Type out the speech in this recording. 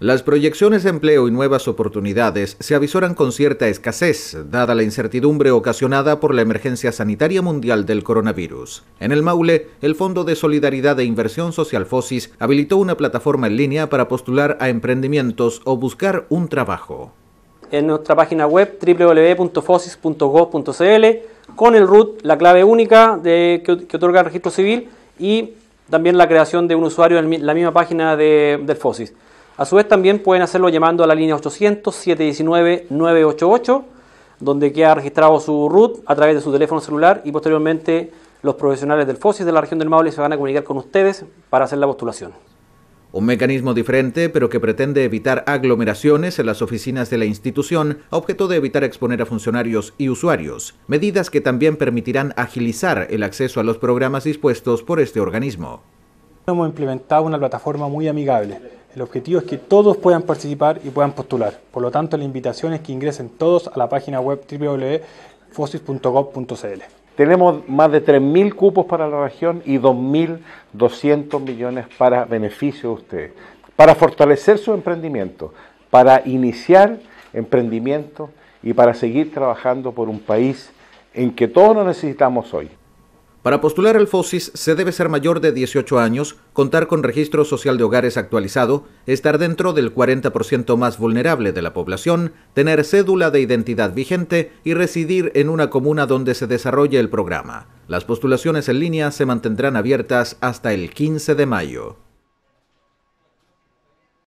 Las proyecciones de empleo y nuevas oportunidades se avisoran con cierta escasez, dada la incertidumbre ocasionada por la emergencia sanitaria mundial del coronavirus. En el Maule, el Fondo de Solidaridad e Inversión Social FOSIS habilitó una plataforma en línea para postular a emprendimientos o buscar un trabajo. En nuestra página web www.fosis.gov.cl con el RUT, la clave única de, que, otorga el registro civil y también la creación de un usuario en la misma página de, del FOSIS. A su vez también pueden hacerlo llamando a la línea 800-719-988, donde queda registrado su RUT a través de su teléfono celular y posteriormente los profesionales del FOSIS de la región del Maule se van a comunicar con ustedes para hacer la postulación. Un mecanismo diferente, pero que pretende evitar aglomeraciones en las oficinas de la institución, a objeto de evitar exponer a funcionarios y usuarios. Medidas que también permitirán agilizar el acceso a los programas dispuestos por este organismo. Hemos implementado una plataforma muy amigable el objetivo es que todos puedan participar y puedan postular. Por lo tanto, la invitación es que ingresen todos a la página web www.fosis.gov.cl. Tenemos más de 3.000 cupos para la región y 2.200 millones para beneficio de ustedes, para fortalecer su emprendimiento, para iniciar emprendimiento y para seguir trabajando por un país en que todos lo necesitamos hoy. Para postular al FOSIS se debe ser mayor de 18 años, contar con registro social de hogares actualizado, estar dentro del 40% más vulnerable de la población, tener cédula de identidad vigente y residir en una comuna donde se desarrolle el programa. Las postulaciones en línea se mantendrán abiertas hasta el 15 de mayo.